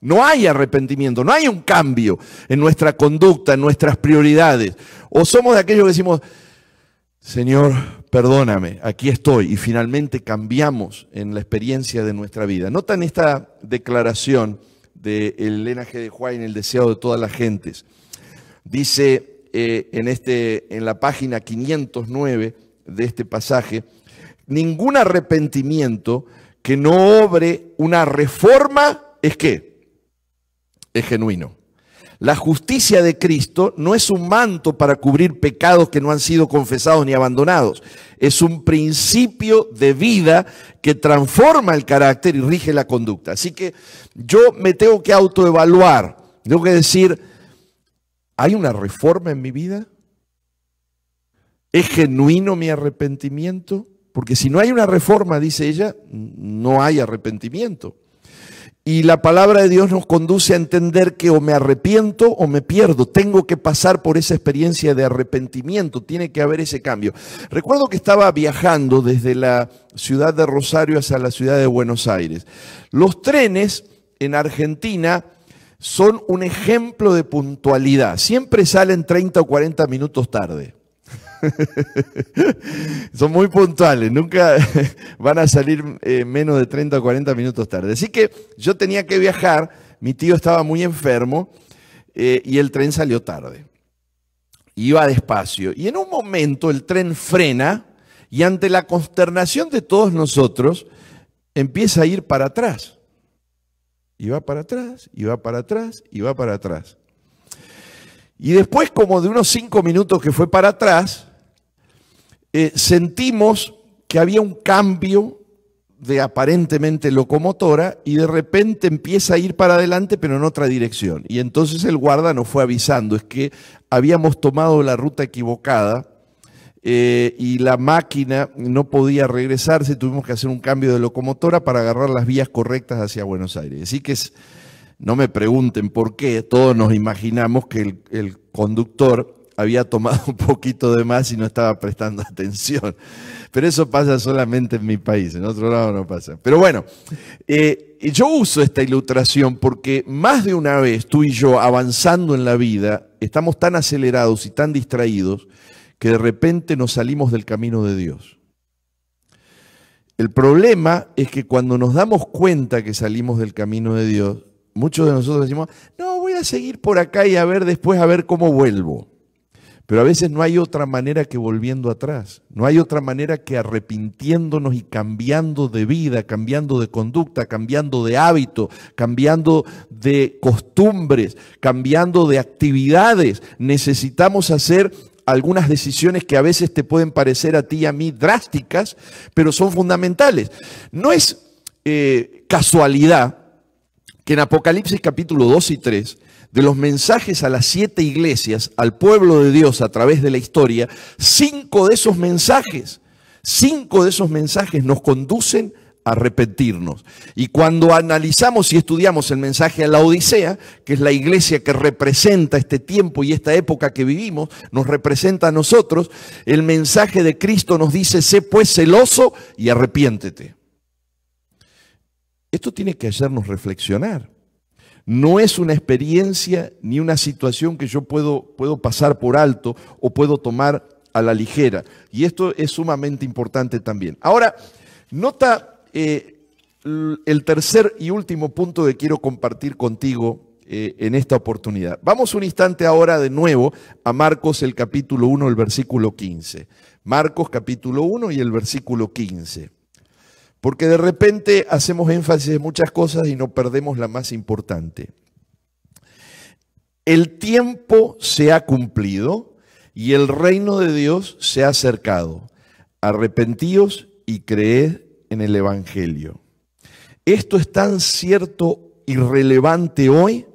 No hay arrepentimiento, no hay un cambio en nuestra conducta, en nuestras prioridades. O somos de aquellos que decimos, Señor, perdóname, aquí estoy. Y finalmente cambiamos en la experiencia de nuestra vida. Notan esta declaración de Lenaje de Juárez en El deseo de todas las gentes. Dice, eh, en, este, en la página 509 de este pasaje, ningún arrepentimiento que no obre una reforma es que Es genuino. La justicia de Cristo no es un manto para cubrir pecados que no han sido confesados ni abandonados. Es un principio de vida que transforma el carácter y rige la conducta. Así que yo me tengo que autoevaluar. Tengo que decir, ¿Hay una reforma en mi vida? ¿Es genuino mi arrepentimiento? Porque si no hay una reforma, dice ella, no hay arrepentimiento. Y la palabra de Dios nos conduce a entender que o me arrepiento o me pierdo. Tengo que pasar por esa experiencia de arrepentimiento. Tiene que haber ese cambio. Recuerdo que estaba viajando desde la ciudad de Rosario hacia la ciudad de Buenos Aires. Los trenes en Argentina son un ejemplo de puntualidad. Siempre salen 30 o 40 minutos tarde. son muy puntuales, nunca van a salir eh, menos de 30 o 40 minutos tarde. Así que yo tenía que viajar, mi tío estaba muy enfermo eh, y el tren salió tarde. Iba despacio y en un momento el tren frena y ante la consternación de todos nosotros empieza a ir para atrás. Y va para atrás, y va para atrás, y va para atrás. Y después, como de unos cinco minutos que fue para atrás, eh, sentimos que había un cambio de aparentemente locomotora y de repente empieza a ir para adelante pero en otra dirección. Y entonces el guarda nos fue avisando, es que habíamos tomado la ruta equivocada eh, y la máquina no podía regresarse, tuvimos que hacer un cambio de locomotora para agarrar las vías correctas hacia Buenos Aires. Así que no me pregunten por qué, todos nos imaginamos que el, conductor había tomado un poquito de más y no estaba prestando atención. Pero eso pasa solamente en mi país, en otro lado no pasa. Pero bueno, eh, yo uso esta ilustración porque más de una vez tú y yo avanzando en la vida, estamos tan acelerados y tan distraídos que de repente nos salimos del camino de Dios. El problema es que cuando nos damos cuenta que salimos del camino de Dios, muchos de nosotros decimos, no, voy a seguir por acá y a ver después, a ver cómo vuelvo. Pero a veces no hay otra manera que volviendo atrás, no hay otra manera que arrepintiéndonos y cambiando de vida, cambiando de conducta, cambiando de hábito, cambiando de costumbres, cambiando de actividades. Necesitamos hacer algunas decisiones que a veces te pueden parecer a ti y a mí drásticas, pero son fundamentales. No es eh, casualidad que en Apocalipsis capítulo 2 y 3, de los mensajes a las siete iglesias, al pueblo de Dios a través de la historia, cinco de esos mensajes, cinco de esos mensajes nos conducen a arrepentirnos. Y cuando analizamos y estudiamos el mensaje a la Odisea, que es la iglesia que representa este tiempo y esta época que vivimos, nos representa a nosotros, el mensaje de Cristo nos dice, sé pues celoso y arrepiéntete. Esto tiene que hacernos reflexionar. No es una experiencia ni una situación que yo puedo, puedo pasar por alto o puedo tomar a la ligera. Y esto es sumamente importante también. Ahora, nota eh, el tercer y último punto que quiero compartir contigo eh, en esta oportunidad. Vamos un instante ahora de nuevo a Marcos el capítulo 1, el versículo 15. Marcos capítulo 1 y el versículo 15. Porque de repente hacemos énfasis en muchas cosas y no perdemos la más importante. El tiempo se ha cumplido y el reino de Dios se ha acercado. Arrepentíos y creed el Evangelio. Esto es tan cierto y relevante hoy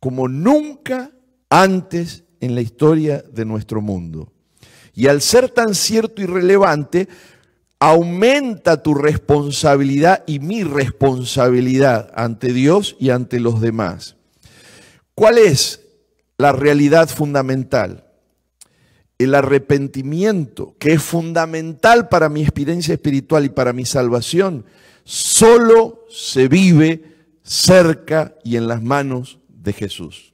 como nunca antes en la historia de nuestro mundo. Y al ser tan cierto y relevante, aumenta tu responsabilidad y mi responsabilidad ante Dios y ante los demás. ¿Cuál es la realidad fundamental? el arrepentimiento, que es fundamental para mi experiencia espiritual y para mi salvación, solo se vive cerca y en las manos de Jesús.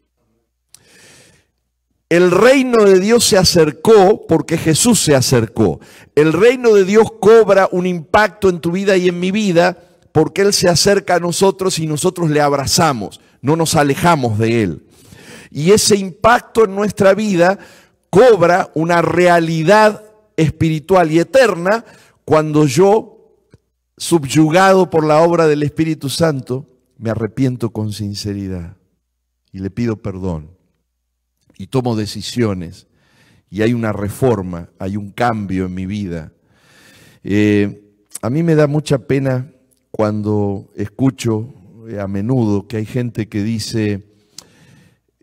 El reino de Dios se acercó porque Jesús se acercó. El reino de Dios cobra un impacto en tu vida y en mi vida porque Él se acerca a nosotros y nosotros le abrazamos, no nos alejamos de Él. Y ese impacto en nuestra vida cobra una realidad espiritual y eterna cuando yo, subyugado por la obra del Espíritu Santo, me arrepiento con sinceridad y le pido perdón y tomo decisiones y hay una reforma, hay un cambio en mi vida. Eh, a mí me da mucha pena cuando escucho a menudo que hay gente que dice,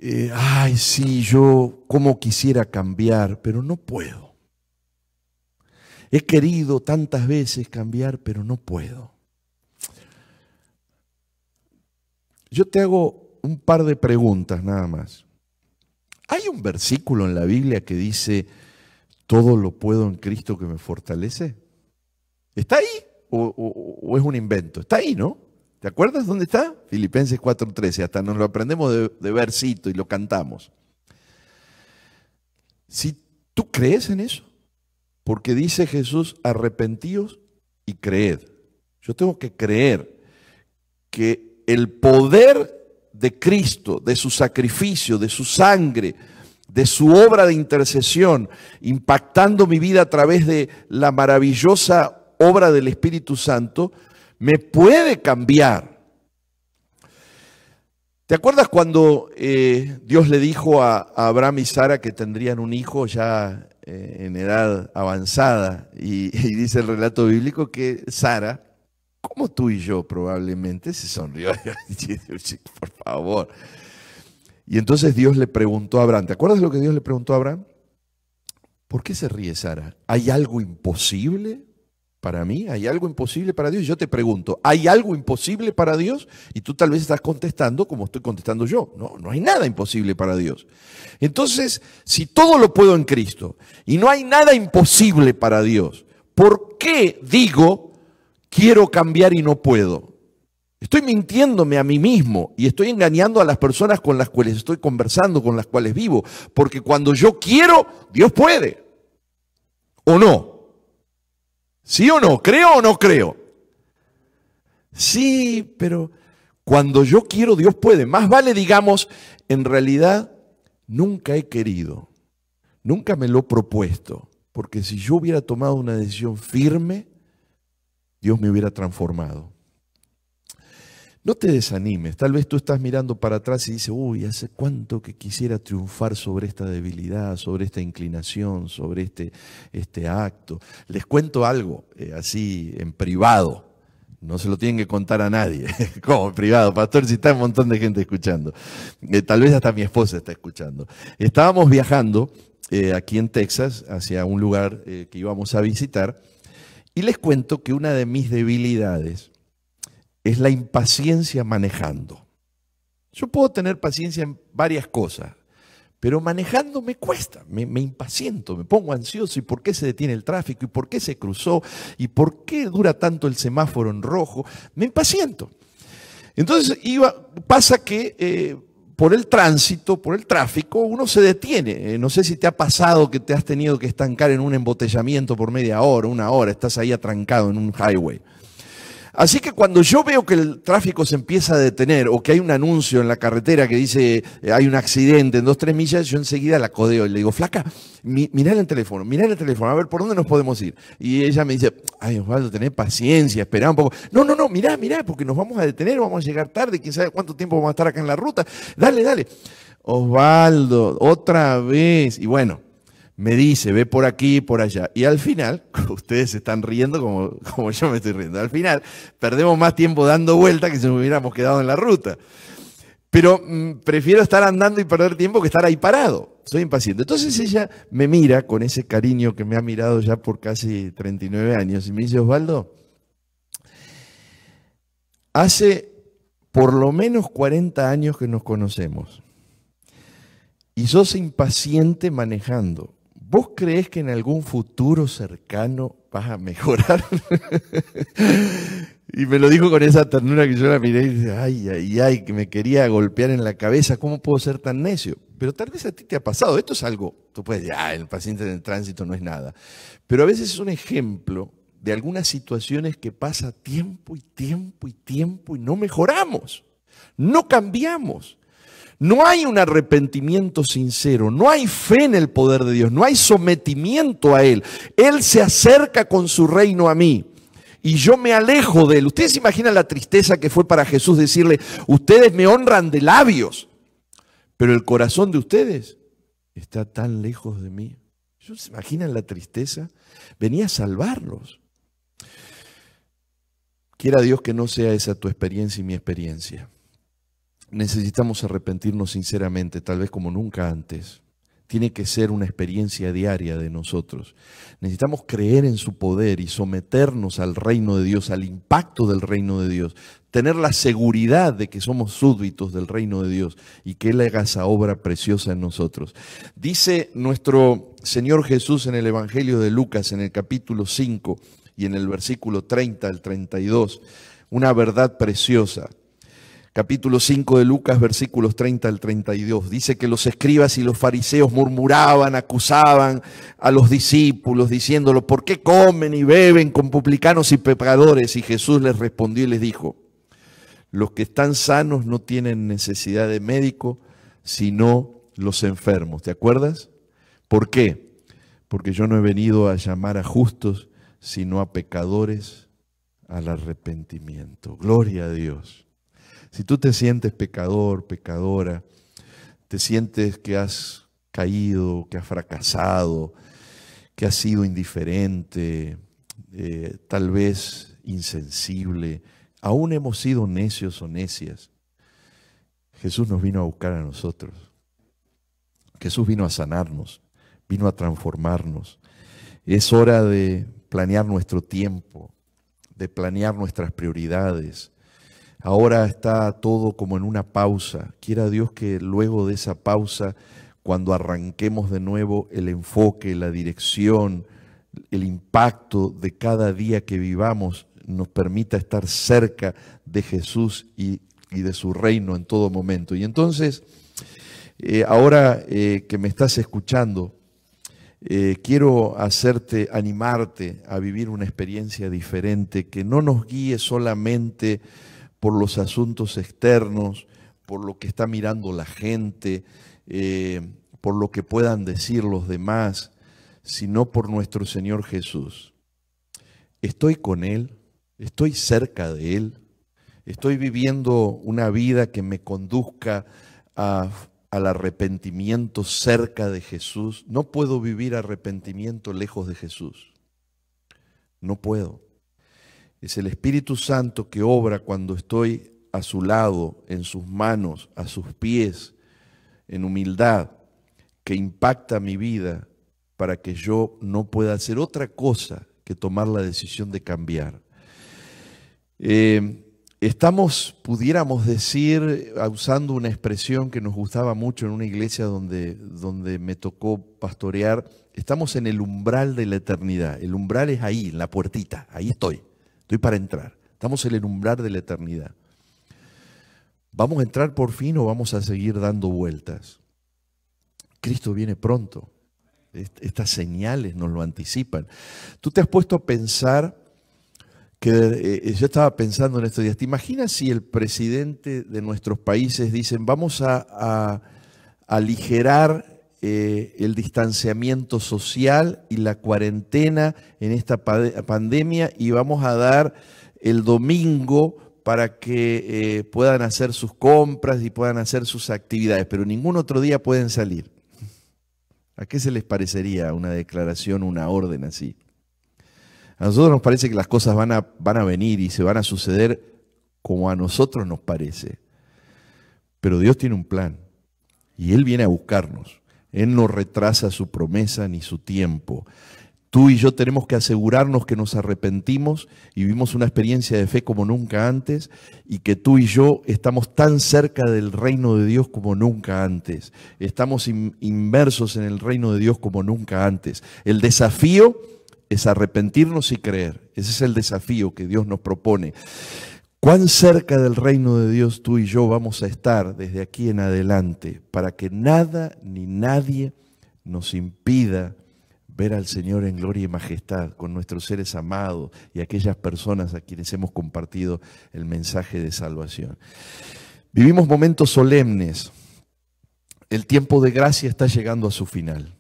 eh, ay, sí, yo como quisiera cambiar, pero no puedo. He querido tantas veces cambiar, pero no puedo. Yo te hago un par de preguntas nada más. Hay un versículo en la Biblia que dice, todo lo puedo en Cristo que me fortalece. ¿Está ahí? o es un invento? Está ahí, ¿no? ¿Te acuerdas dónde está? Filipenses 4:13, hasta nos lo aprendemos de, de versito y lo cantamos. Si tú crees en eso, porque dice Jesús, arrepentíos y creed. Yo tengo que creer que el poder de Cristo, de su sacrificio, de su sangre, de su obra de intercesión, impactando mi vida a través de la maravillosa obra del Espíritu Santo, me puede cambiar. ¿Te acuerdas cuando eh, Dios le dijo a, Abraham y Sara que tendrían un hijo ya eh, en edad avanzada? Y, dice el relato bíblico que Sara, como tú y yo probablemente, se sonrió. Por favor. Y entonces Dios le preguntó a Abraham, ¿te acuerdas lo que Dios le preguntó a Abraham? ¿Por qué se ríe Sara? ¿Hay algo imposible para mí hay algo imposible para Dios. Yo te pregunto, ¿hay algo imposible para Dios? Y tú tal vez estás contestando como estoy contestando yo. No, no hay nada imposible para Dios. Entonces, si todo lo puedo en Cristo y no hay nada imposible para Dios, ¿por qué digo quiero cambiar y no puedo? Estoy mintiéndome a mí mismo y estoy engañando a las personas con las cuales estoy conversando, con las cuales vivo, porque cuando yo quiero, Dios puede. ¿O no? ¿Sí o no? ¿Creo o no creo? Sí, pero cuando yo quiero, Dios puede. Más vale, digamos, en realidad nunca he querido, nunca me lo he propuesto, porque si yo hubiera tomado una decisión firme, Dios me hubiera transformado. No te desanimes, tal vez tú estás mirando para atrás y dices, uy, hace cuánto que quisiera triunfar sobre esta debilidad, sobre esta inclinación, sobre este, este acto. Les cuento algo eh, así en privado, no se lo tienen que contar a nadie, como en privado, pastor, si está un montón de gente escuchando. Eh, tal vez hasta mi esposa está escuchando. Estábamos viajando eh, aquí en Texas hacia un lugar que íbamos a visitar y les cuento que una de mis debilidades es la impaciencia manejando. Yo puedo tener paciencia en varias cosas, pero manejando me cuesta, me, impaciento, me pongo ansioso. ¿Y por qué se detiene el tráfico? ¿Y por qué se cruzó? ¿Y por qué dura tanto el semáforo en rojo? Me impaciento. Entonces pasa que eh, por el tránsito, por el tráfico, uno se detiene. Eh, no sé si te ha pasado que te has tenido que estancar en un embotellamiento por media hora, una hora, estás ahí atrancado en un highway. Así que cuando yo veo que el tráfico se empieza a detener o que hay un anuncio en la carretera que dice eh, hay un accidente en dos, tres millas, yo enseguida la codeo y le digo, flaca, mirá el teléfono, mirá el teléfono, a ver por dónde nos podemos ir. Y ella me dice, ay Osvaldo, tener paciencia, esperá un poco. No, no, no, mirá, mirá, porque nos vamos a detener, vamos a llegar tarde, quién sabe cuánto tiempo vamos a estar acá en la ruta. Dale, dale. Osvaldo, otra vez. Y bueno, me dice, ve por aquí y por allá. Y al final, ustedes están riendo como, como yo me estoy riendo, al final perdemos más tiempo dando vuelta que si nos hubiéramos quedado en la ruta. Pero mm, prefiero estar andando y perder tiempo que estar ahí parado. Soy impaciente. Entonces ella me mira con ese cariño que me ha mirado ya por casi 39 años y me dice, Osvaldo, hace por lo menos 40 años que nos conocemos y sos impaciente manejando. ¿Vos crees que en algún futuro cercano vas a mejorar? y me lo dijo con esa ternura que yo la miré y dije, ay, ay, ay, que me quería golpear en la cabeza, ¿cómo puedo ser tan necio? Pero tal vez a ti te ha pasado, esto es algo, tú puedes decir, ah, el paciente en tránsito no es nada. Pero a veces es un ejemplo de algunas situaciones que pasa tiempo y tiempo y tiempo y no mejoramos, no cambiamos. No hay un arrepentimiento sincero, no hay fe en el poder de Dios, no hay sometimiento a Él. Él se acerca con su reino a mí y yo me alejo de Él. Ustedes se imaginan la tristeza que fue para Jesús decirle, ustedes me honran de labios, pero el corazón de ustedes está tan lejos de mí. ¿Se imaginan la tristeza? Venía a salvarlos. Quiera Dios que no sea esa tu experiencia y mi experiencia necesitamos arrepentirnos sinceramente, tal vez como nunca antes. Tiene que ser una experiencia diaria de nosotros. Necesitamos creer en su poder y someternos al reino de Dios, al impacto del reino de Dios. Tener la seguridad de que somos súbditos del reino de Dios y que Él haga esa obra preciosa en nosotros. Dice nuestro Señor Jesús en el Evangelio de Lucas, en el capítulo 5 y en el versículo 30 al 32, una verdad preciosa capítulo 5 de Lucas, versículos 30 al 32. Dice que los escribas y los fariseos murmuraban, acusaban a los discípulos, diciéndolo, ¿por qué comen y beben con publicanos y pecadores? Y Jesús les respondió y les dijo, los que están sanos no tienen necesidad de médico, sino los enfermos. ¿Te acuerdas? ¿Por qué? Porque yo no he venido a llamar a justos, sino a pecadores al arrepentimiento. Gloria a Dios. Si tú te sientes pecador, pecadora, te sientes que has caído, que has fracasado, que has sido indiferente, eh, tal vez insensible, aún hemos sido necios o necias, Jesús nos vino a buscar a nosotros. Jesús vino a sanarnos, vino a transformarnos. Es hora de planear nuestro tiempo, de planear nuestras prioridades, Ahora está todo como en una pausa. Quiera Dios que luego de esa pausa, cuando arranquemos de nuevo el enfoque, la dirección, el impacto de cada día que vivamos, nos permita estar cerca de Jesús y, de su reino en todo momento. Y entonces, eh, ahora eh, que me estás escuchando, eh, quiero hacerte, animarte a vivir una experiencia diferente, que no nos guíe solamente por los asuntos externos, por lo que está mirando la gente, eh, por lo que puedan decir los demás, sino por nuestro Señor Jesús. Estoy con Él, estoy cerca de Él, estoy viviendo una vida que me conduzca al arrepentimiento cerca de Jesús. No puedo vivir arrepentimiento lejos de Jesús. No puedo. Es el Espíritu Santo que obra cuando estoy a su lado, en sus manos, a sus pies, en humildad, que impacta mi vida para que yo no pueda hacer otra cosa que tomar la decisión de cambiar. Eh, estamos, pudiéramos decir, usando una expresión que nos gustaba mucho en una iglesia donde, donde me tocó pastorear, estamos en el umbral de la eternidad. El umbral es ahí, en la puertita, ahí estoy. Estoy para entrar. Estamos en el umbral de la eternidad. ¿Vamos a entrar por fin o vamos a seguir dando vueltas? Cristo viene pronto. Estas señales nos lo anticipan. Tú te has puesto a pensar que eh, eh, yo estaba pensando en estos días. ¿Te imaginas si el presidente de nuestros países dicen vamos a, a aligerar eh, el distanciamiento social y la cuarentena en esta pandemia y vamos a dar el domingo para que eh, puedan hacer sus compras y puedan hacer sus actividades, pero ningún otro día pueden salir. ¿A qué se les parecería una declaración, una orden así? A nosotros nos parece que las cosas van a, van a venir y se van a suceder como a nosotros nos parece. Pero Dios tiene un plan y Él viene a buscarnos. Él no retrasa su promesa ni su tiempo. Tú y yo tenemos que asegurarnos que nos arrepentimos y vivimos una experiencia de fe como nunca antes y que tú y yo estamos tan cerca del reino de Dios como nunca antes. Estamos inmersos en el reino de Dios como nunca antes. El desafío es arrepentirnos y creer. Ese es el desafío que Dios nos propone cuán cerca del reino de Dios tú y yo vamos a estar desde aquí en adelante para que nada ni nadie nos impida ver al Señor en gloria y majestad con nuestros seres amados y aquellas personas a quienes hemos compartido el mensaje de salvación. Vivimos momentos solemnes. El tiempo de gracia está llegando a su final.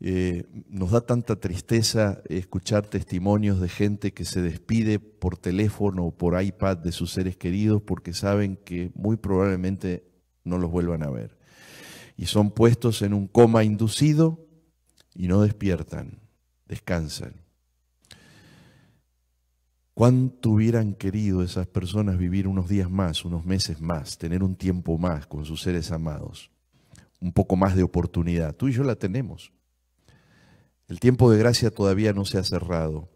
Eh, nos da tanta tristeza escuchar testimonios de gente que se despide por teléfono o por iPad de sus seres queridos porque saben que muy probablemente no los vuelvan a ver. Y son puestos en un coma inducido y no despiertan, descansan. ¿Cuánto hubieran querido esas personas vivir unos días más, unos meses más, tener un tiempo más con sus seres amados? Un poco más de oportunidad. Tú y yo la tenemos. El tiempo de gracia todavía no se ha cerrado,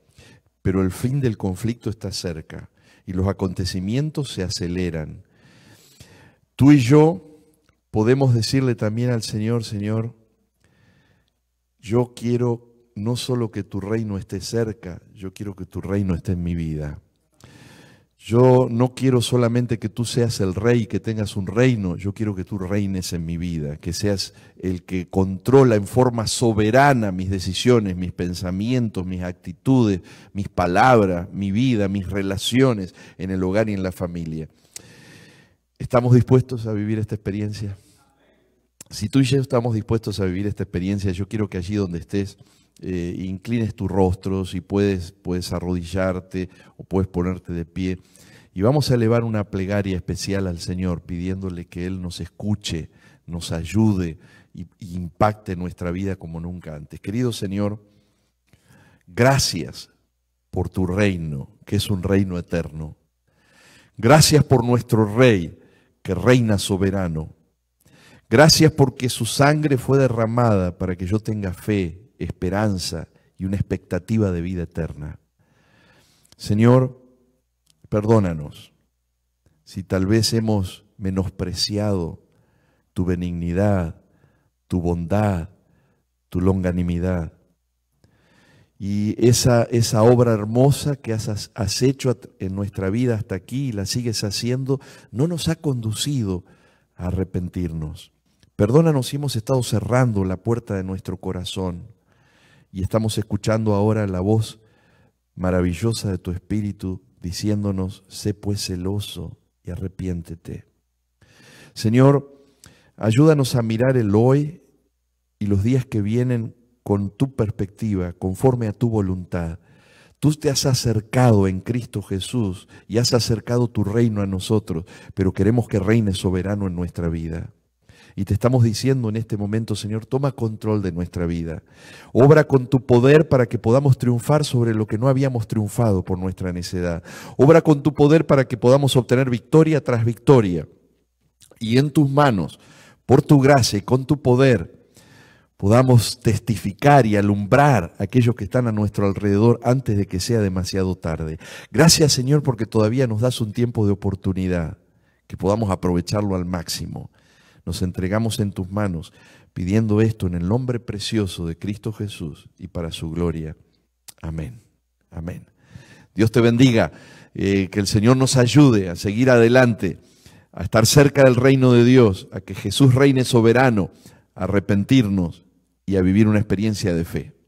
pero el fin del conflicto está cerca y los acontecimientos se aceleran. Tú y yo podemos decirle también al Señor, Señor, yo quiero no solo que tu reino esté cerca, yo quiero que tu reino esté en mi vida. Yo no quiero solamente que tú seas el rey, que tengas un reino, yo quiero que tú reines en mi vida, que seas el que controla en forma soberana mis decisiones, mis pensamientos, mis actitudes, mis palabras, mi vida, mis relaciones en el hogar y en la familia. ¿Estamos dispuestos a vivir esta experiencia? Si tú y yo estamos dispuestos a vivir esta experiencia, yo quiero que allí donde estés, eh, inclines tu rostro, y puedes, puedes arrodillarte o puedes ponerte de pie. Y vamos a elevar una plegaria especial al Señor pidiéndole que Él nos escuche, nos ayude y, impacte nuestra vida como nunca antes. Querido Señor, gracias por tu reino, que es un reino eterno. Gracias por nuestro Rey, que reina soberano. Gracias porque su sangre fue derramada para que yo tenga fe, esperanza y una expectativa de vida eterna. Señor, Perdónanos si tal vez hemos menospreciado tu benignidad, tu bondad, tu longanimidad. Y esa, esa obra hermosa que has, has hecho en nuestra vida hasta aquí y la sigues haciendo, no nos ha conducido a arrepentirnos. Perdónanos si hemos estado cerrando la puerta de nuestro corazón y estamos escuchando ahora la voz maravillosa de tu Espíritu diciéndonos, sé pues celoso y arrepiéntete. Señor, ayúdanos a mirar el hoy y los días que vienen con tu perspectiva, conforme a tu voluntad. Tú te has acercado en Cristo Jesús y has acercado tu reino a nosotros, pero queremos que reine soberano en nuestra vida. Y te estamos diciendo en este momento, Señor, toma control de nuestra vida. Obra con tu poder para que podamos triunfar sobre lo que no habíamos triunfado por nuestra necedad. Obra con tu poder para que podamos obtener victoria tras victoria. Y en tus manos, por tu gracia y con tu poder, podamos testificar y alumbrar a aquellos que están a nuestro alrededor antes de que sea demasiado tarde. Gracias Señor porque todavía nos das un tiempo de oportunidad, que podamos aprovecharlo al máximo. Nos entregamos en tus manos, pidiendo esto en el nombre precioso de Cristo Jesús y para su gloria. Amén. Amén. Dios te bendiga, eh, que el Señor nos ayude a seguir adelante, a estar cerca del reino de Dios, a que Jesús reine soberano, a arrepentirnos y a vivir una experiencia de fe.